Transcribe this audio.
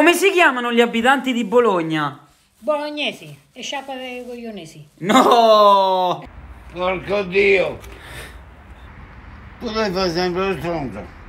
Come si chiamano gli abitanti di Bologna? Bolognesi e sciapate dei coglionesi. No! Porco Dio! Tu devi fare sempre lo stronzo.